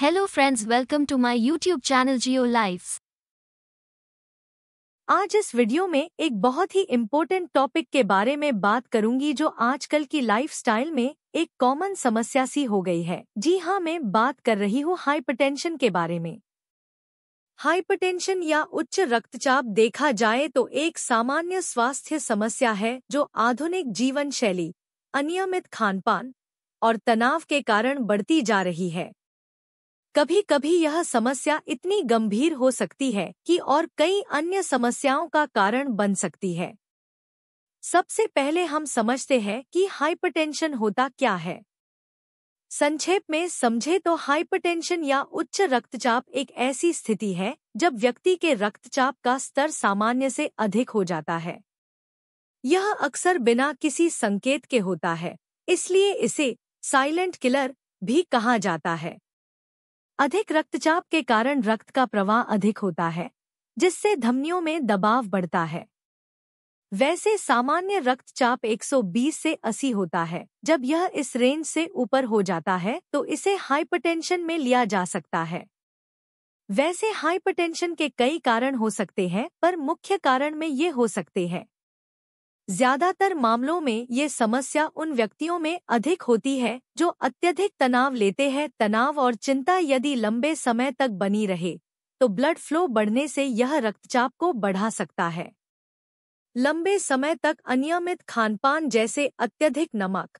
Hello friends welcome to my YouTube channel जियो लाइफ्स आज इस वीडियो में एक बहुत ही इम्पोर्टेंट टॉपिक के बारे में बात करूंगी जो आजकल की लाइफस्टाइल में एक कॉमन समस्या सी हो गई है जी हाँ मैं बात कर रही हूँ हाइपरटेंशन के बारे में हाइपरटेंशन या उच्च रक्तचाप देखा जाए तो एक सामान्य स्वास्थ्य समस्या है जो आधुनिक जीवन शैली अनियमित खानपान और तनाव के कारण बढ़ती जा रही है कभी कभी यह समस्या इतनी गंभीर हो सकती है कि और कई अन्य समस्याओं का कारण बन सकती है सबसे पहले हम समझते हैं कि हाइपरटेंशन होता क्या है संक्षेप में समझे तो हाइपरटेंशन या उच्च रक्तचाप एक ऐसी स्थिति है जब व्यक्ति के रक्तचाप का स्तर सामान्य से अधिक हो जाता है यह अक्सर बिना किसी संकेत के होता है इसलिए इसे साइलेंट किलर भी कहा जाता है अधिक रक्तचाप के कारण रक्त का प्रवाह अधिक होता है जिससे धमनियों में दबाव बढ़ता है वैसे सामान्य रक्तचाप 120 से 80 होता है जब यह इस रेंज से ऊपर हो जाता है तो इसे हाइपरटेंशन में लिया जा सकता है वैसे हाइपरटेंशन के कई कारण हो सकते हैं पर मुख्य कारण में ये हो सकते हैं ज्यादातर मामलों में ये समस्या उन व्यक्तियों में अधिक होती है जो अत्यधिक तनाव लेते हैं तनाव और चिंता यदि लंबे समय तक बनी रहे तो ब्लड फ्लो बढ़ने से यह रक्तचाप को बढ़ा सकता है लंबे समय तक अनियमित खानपान जैसे अत्यधिक नमक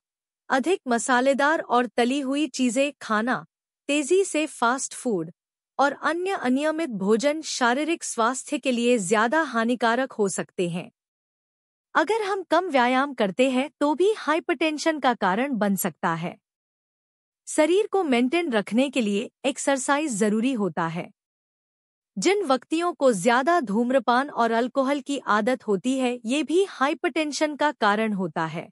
अधिक मसालेदार और तली हुई चीजें खाना तेजी से फास्ट फूड और अन्य अनियमित भोजन शारीरिक स्वास्थ्य के लिए ज्यादा हानिकारक हो सकते हैं अगर हम कम व्यायाम करते हैं तो भी हाइपरटेंशन का कारण बन सकता है शरीर को मेंटेन रखने के लिए एक्सरसाइज जरूरी होता है जिन व्यक्तियों को ज्यादा धूम्रपान और अल्कोहल की आदत होती है ये भी हाइपरटेंशन का कारण होता है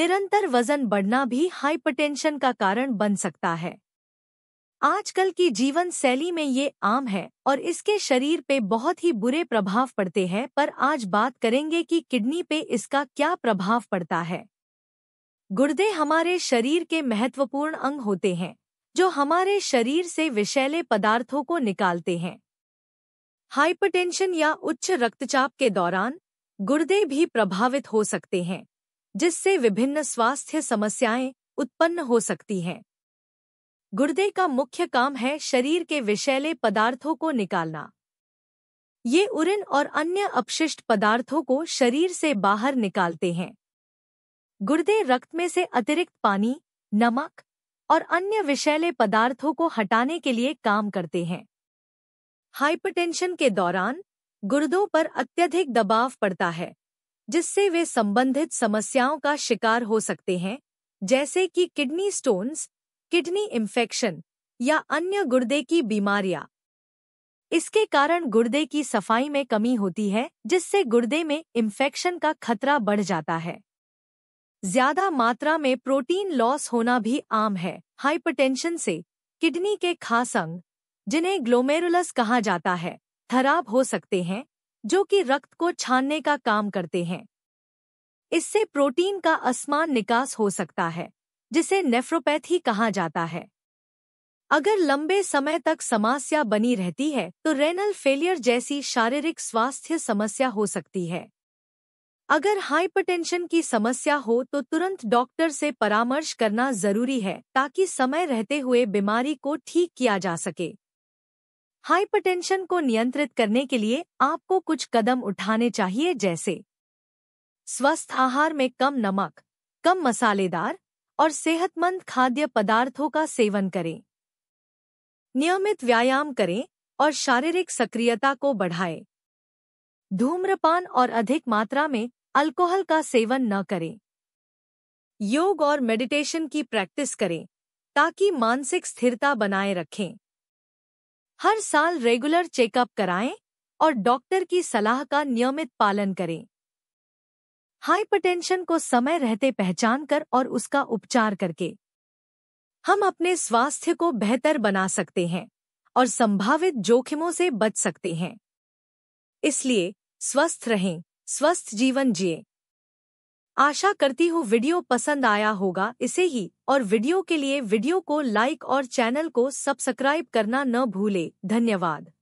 निरंतर वजन बढ़ना भी हाइपरटेंशन का कारण बन सकता है आजकल की जीवन शैली में ये आम है और इसके शरीर पे बहुत ही बुरे प्रभाव पड़ते हैं पर आज बात करेंगे कि किडनी पे इसका क्या प्रभाव पड़ता है गुर्दे हमारे शरीर के महत्वपूर्ण अंग होते हैं जो हमारे शरीर से विषैले पदार्थों को निकालते हैं हाइपरटेंशन या उच्च रक्तचाप के दौरान गुर्दे भी प्रभावित हो सकते हैं जिससे विभिन्न स्वास्थ्य समस्याएं उत्पन्न हो सकती हैं गुर्दे का मुख्य काम है शरीर के विषैले पदार्थों को निकालना ये उरिन और अन्य अपशिष्ट पदार्थों को शरीर से बाहर निकालते हैं गुर्दे रक्त में से अतिरिक्त पानी नमक और अन्य विषैले पदार्थों को हटाने के लिए काम करते हैं हाइपरटेंशन के दौरान गुर्दों पर अत्यधिक दबाव पड़ता है जिससे वे संबंधित समस्याओं का शिकार हो सकते हैं जैसे कि किडनी स्टोन्स किडनी इन्फेक्शन या अन्य गुर्दे की बीमारियां इसके कारण गुर्दे की सफाई में कमी होती है जिससे गुर्दे में इन्फेक्शन का खतरा बढ़ जाता है ज्यादा मात्रा में प्रोटीन लॉस होना भी आम है हाइपरटेंशन से किडनी के खास अंग जिन्हें ग्लोमेरुलस कहा जाता है खराब हो सकते हैं जो कि रक्त को छानने का काम करते हैं इससे प्रोटीन का असमान निकास हो सकता है जिसे नेफ्रोपैथी कहा जाता है अगर लंबे समय तक समस्या बनी रहती है तो रेनल फेलियर जैसी शारीरिक स्वास्थ्य समस्या हो सकती है अगर हाइपरटेंशन की समस्या हो तो तुरंत डॉक्टर से परामर्श करना जरूरी है ताकि समय रहते हुए बीमारी को ठीक किया जा सके हाइपरटेंशन को नियंत्रित करने के लिए आपको कुछ कदम उठाने चाहिए जैसे स्वस्थ आहार में कम नमक कम मसालेदार और सेहतमंद खाद्य पदार्थों का सेवन करें नियमित व्यायाम करें और शारीरिक सक्रियता को बढ़ाएं। धूम्रपान और अधिक मात्रा में अल्कोहल का सेवन न करें योग और मेडिटेशन की प्रैक्टिस करें ताकि मानसिक स्थिरता बनाए रखें हर साल रेगुलर चेकअप कराएं और डॉक्टर की सलाह का नियमित पालन करें हाइपरटेंशन को समय रहते पहचान कर और उसका उपचार करके हम अपने स्वास्थ्य को बेहतर बना सकते हैं और संभावित जोखिमों से बच सकते हैं इसलिए स्वस्थ रहें स्वस्थ जीवन जिए आशा करती हूँ वीडियो पसंद आया होगा इसे ही और वीडियो के लिए वीडियो को लाइक और चैनल को सब्सक्राइब करना न भूले धन्यवाद